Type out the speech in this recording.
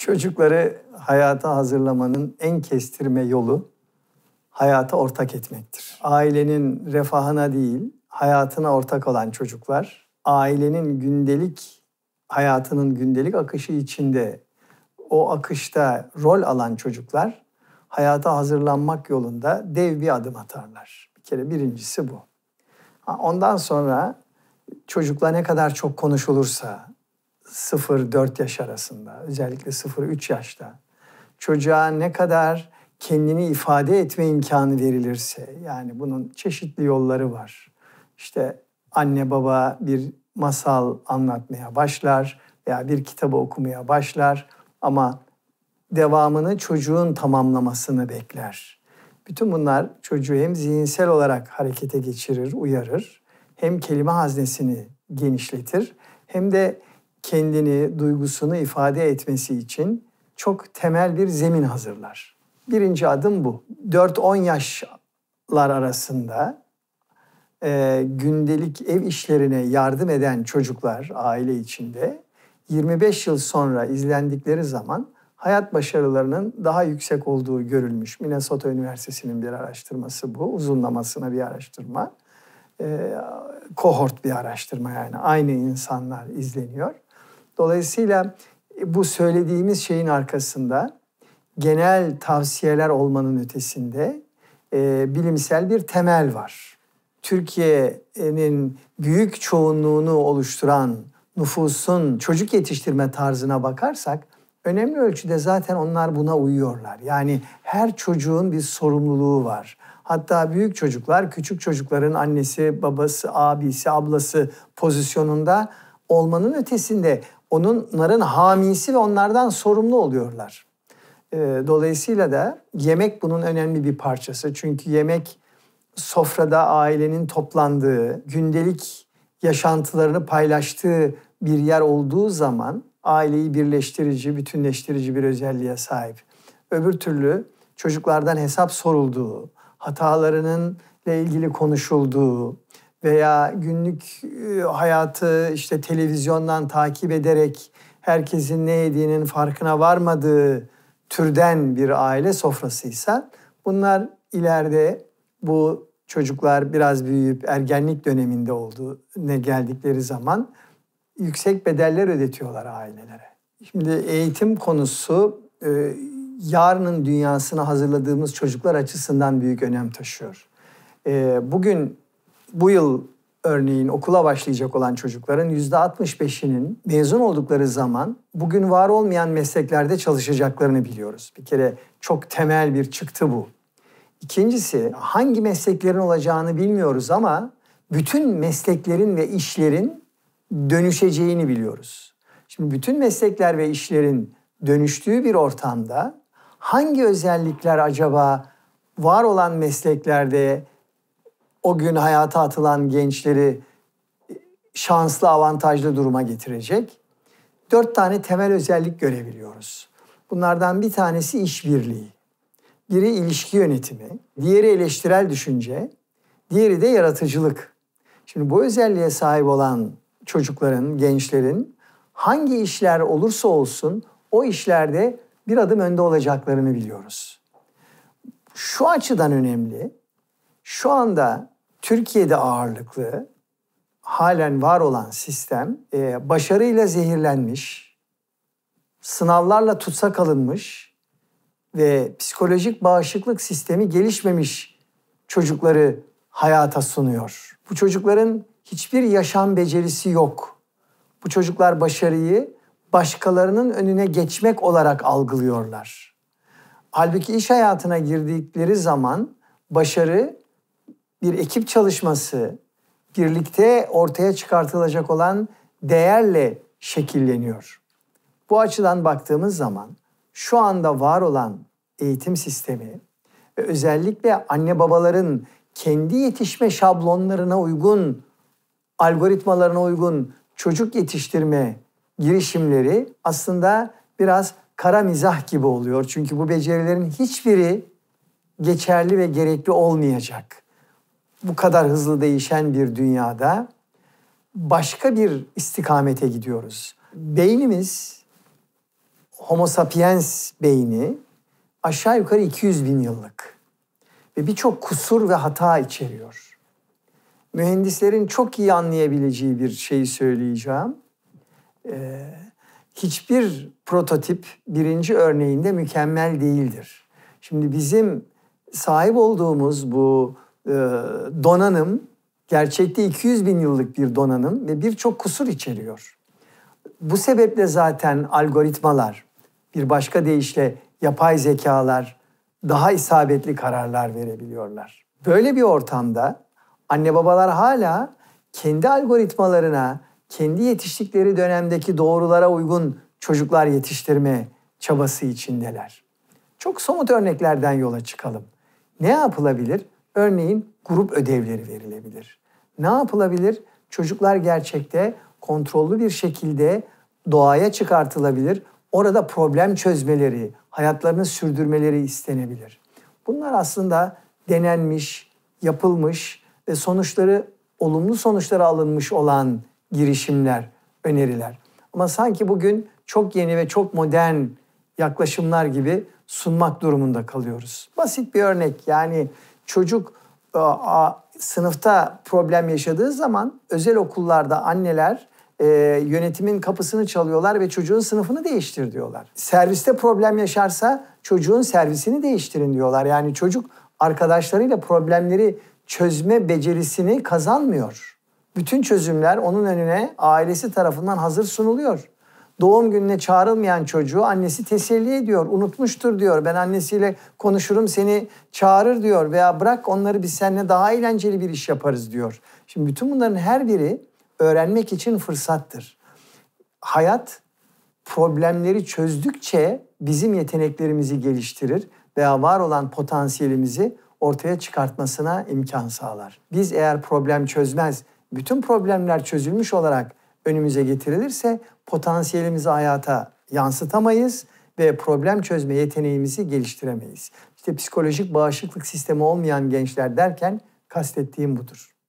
Çocukları hayata hazırlamanın en kestirme yolu hayata ortak etmektir. Ailenin refahına değil, hayatına ortak olan çocuklar ailenin gündelik hayatının gündelik akışı içinde o akışta rol alan çocuklar hayata hazırlanmak yolunda dev bir adım atarlar. Bir kere birincisi bu. Ondan sonra çocukla ne kadar çok konuşulursa, 0-4 yaş arasında özellikle 0-3 yaşta çocuğa ne kadar kendini ifade etme imkanı verilirse yani bunun çeşitli yolları var. İşte anne baba bir masal anlatmaya başlar veya bir kitabı okumaya başlar ama devamını çocuğun tamamlamasını bekler. Bütün bunlar çocuğu hem zihinsel olarak harekete geçirir, uyarır, hem kelime haznesini genişletir hem de kendini, duygusunu ifade etmesi için çok temel bir zemin hazırlar. Birinci adım bu. 4-10 yaşlar arasında e, gündelik ev işlerine yardım eden çocuklar aile içinde 25 yıl sonra izlendikleri zaman hayat başarılarının daha yüksek olduğu görülmüş. Minnesota Üniversitesi'nin bir araştırması bu. Uzunlamasına bir araştırma. E, kohort bir araştırma yani. Aynı insanlar izleniyor. Dolayısıyla e, bu söylediğimiz şeyin arkasında genel tavsiyeler olmanın ötesinde e, bilimsel bir temel var. Türkiye'nin büyük çoğunluğunu oluşturan nüfusun çocuk yetiştirme tarzına bakarsak önemli ölçüde zaten onlar buna uyuyorlar. Yani her çocuğun bir sorumluluğu var. Hatta büyük çocuklar küçük çocukların annesi, babası, abisi, ablası pozisyonunda olmanın ötesinde onların hamisi ve onlardan sorumlu oluyorlar. Ee, dolayısıyla da yemek bunun önemli bir parçası. Çünkü yemek sofrada ailenin toplandığı, gündelik yaşantılarını paylaştığı bir yer olduğu zaman aileyi birleştirici, bütünleştirici bir özelliğe sahip. Öbür türlü çocuklardan hesap sorulduğu, hatalarının ile ilgili konuşulduğu, veya günlük e, hayatı işte televizyondan takip ederek herkesin ne yediğinin farkına varmadığı türden bir aile sofrasıysa bunlar ileride bu çocuklar biraz büyüyüp ergenlik döneminde olduğu ne geldikleri zaman yüksek bedeller ödetiyorlar ailelere. Şimdi eğitim konusu e, yarının dünyasını hazırladığımız çocuklar açısından büyük önem taşıyor. E, bugün bu yıl örneğin okula başlayacak olan çocukların %65'inin mezun oldukları zaman bugün var olmayan mesleklerde çalışacaklarını biliyoruz. Bir kere çok temel bir çıktı bu. İkincisi hangi mesleklerin olacağını bilmiyoruz ama bütün mesleklerin ve işlerin dönüşeceğini biliyoruz. Şimdi bütün meslekler ve işlerin dönüştüğü bir ortamda hangi özellikler acaba var olan mesleklerde o gün hayata atılan gençleri şanslı, avantajlı duruma getirecek. Dört tane temel özellik görebiliyoruz. Bunlardan bir tanesi işbirliği. Biri ilişki yönetimi, diğeri eleştirel düşünce, diğeri de yaratıcılık. Şimdi bu özelliğe sahip olan çocukların, gençlerin hangi işler olursa olsun o işlerde bir adım önde olacaklarını biliyoruz. Şu açıdan önemli. Şu anda Türkiye'de ağırlıklı halen var olan sistem e, başarıyla zehirlenmiş, sınavlarla tutsak alınmış ve psikolojik bağışıklık sistemi gelişmemiş çocukları hayata sunuyor. Bu çocukların hiçbir yaşam becerisi yok. Bu çocuklar başarıyı başkalarının önüne geçmek olarak algılıyorlar. Halbuki iş hayatına girdikleri zaman başarı bir ekip çalışması birlikte ortaya çıkartılacak olan değerle şekilleniyor. Bu açıdan baktığımız zaman şu anda var olan eğitim sistemi ve özellikle anne babaların kendi yetişme şablonlarına uygun, algoritmalarına uygun çocuk yetiştirme girişimleri aslında biraz kara mizah gibi oluyor. Çünkü bu becerilerin hiçbiri geçerli ve gerekli olmayacak bu kadar hızlı değişen bir dünyada başka bir istikamete gidiyoruz. Beynimiz Homo sapiens beyni aşağı yukarı 200 bin yıllık ve birçok kusur ve hata içeriyor. Mühendislerin çok iyi anlayabileceği bir şeyi söyleyeceğim. Ee, hiçbir prototip birinci örneğinde mükemmel değildir. Şimdi bizim sahip olduğumuz bu ee, donanım gerçekte 200 bin yıllık bir donanım ve birçok kusur içeriyor. Bu sebeple zaten algoritmalar, bir başka deyişle yapay zekalar daha isabetli kararlar verebiliyorlar. Böyle bir ortamda anne babalar hala kendi algoritmalarına, kendi yetiştikleri dönemdeki doğrulara uygun çocuklar yetiştirme çabası içindeler. Çok somut örneklerden yola çıkalım. Ne yapılabilir? Örneğin grup ödevleri verilebilir. Ne yapılabilir? Çocuklar gerçekte kontrollü bir şekilde doğaya çıkartılabilir. Orada problem çözmeleri, hayatlarını sürdürmeleri istenebilir. Bunlar aslında denenmiş, yapılmış ve sonuçları olumlu sonuçlara alınmış olan girişimler, öneriler. Ama sanki bugün çok yeni ve çok modern yaklaşımlar gibi sunmak durumunda kalıyoruz. Basit bir örnek yani çocuk e, sınıfta problem yaşadığı zaman özel okullarda anneler e, yönetimin kapısını çalıyorlar ve çocuğun sınıfını değiştir diyorlar. Serviste problem yaşarsa çocuğun servisini değiştirin diyorlar. Yani çocuk arkadaşlarıyla problemleri çözme becerisini kazanmıyor. Bütün çözümler onun önüne ailesi tarafından hazır sunuluyor doğum gününe çağrılmayan çocuğu annesi teselli ediyor. Unutmuştur diyor. Ben annesiyle konuşurum seni çağırır diyor. Veya bırak onları biz seninle daha eğlenceli bir iş yaparız diyor. Şimdi bütün bunların her biri öğrenmek için fırsattır. Hayat problemleri çözdükçe bizim yeteneklerimizi geliştirir veya var olan potansiyelimizi ortaya çıkartmasına imkan sağlar. Biz eğer problem çözmez, bütün problemler çözülmüş olarak önümüze getirilirse potansiyelimizi hayata yansıtamayız ve problem çözme yeteneğimizi geliştiremeyiz. İşte psikolojik bağışıklık sistemi olmayan gençler derken kastettiğim budur.